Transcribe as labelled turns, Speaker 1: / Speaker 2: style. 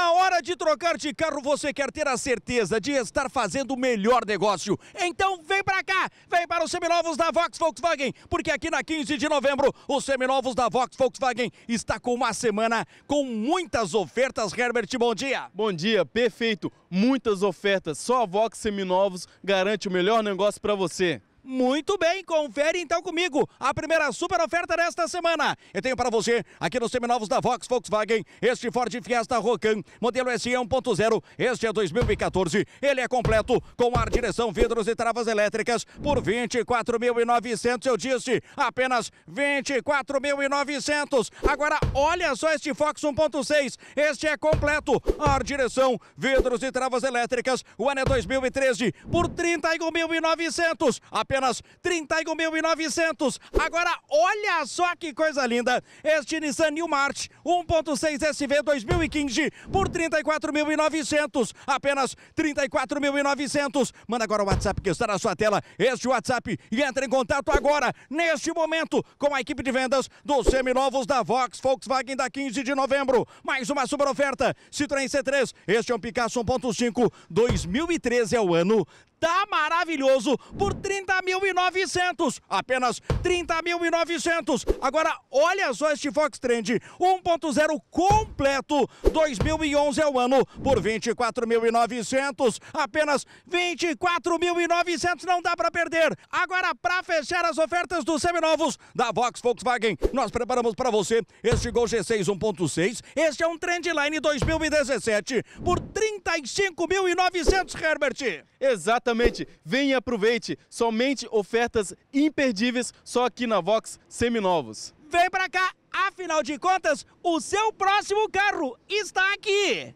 Speaker 1: Na hora de trocar de carro, você quer ter a certeza de estar fazendo o melhor negócio. Então vem para cá, vem para os seminovos da Vox Volkswagen, porque aqui na 15 de novembro,
Speaker 2: os seminovos da Vox Volkswagen está com uma semana com muitas ofertas. Herbert, bom dia. Bom dia, perfeito. Muitas ofertas. Só a Vox Seminovos garante o melhor negócio para você. Muito bem, confere então comigo a primeira super oferta
Speaker 1: desta semana. Eu tenho para você, aqui nos seminovos da Vox Volkswagen, este Ford Fiesta Rocan, modelo SE 1.0, este é 2014. Ele é completo, com ar, direção, vidros e travas elétricas, por 24.900, eu disse, apenas 24.900. Agora, olha só este Fox 1.6, este é completo, ar, direção, vidros e travas elétricas, o ano é 2013, por 31.900, apenas 31.900. Agora, olha só que coisa linda. Este Nissan New March 1.6 SV 2015 por 34.900. Apenas 34.900. Manda agora o WhatsApp que está na sua tela. Este WhatsApp e entra em contato agora, neste momento, com a equipe de vendas dos seminovos da Vox Volkswagen da 15 de novembro. Mais uma super oferta. Citroën C3. Este é um Picasso 1.5 2013 é o ano tá maravilhoso por 30.900. Apenas 30.900. Agora, olha só este Fox Trend 1.0 completo. 2011 é o ano por 24.900. Apenas 24.900. Não dá para perder. Agora, para fechar as ofertas dos seminovos da Vox Volkswagen, nós preparamos para você este Gol G6 1.6. Este é um Trendline
Speaker 2: 2017 por 30 Tá em 5.900, Herbert. Exatamente. Venha e aproveite. Somente ofertas imperdíveis só aqui na Vox Seminovos.
Speaker 1: Vem pra cá. Afinal de contas, o seu próximo carro está aqui.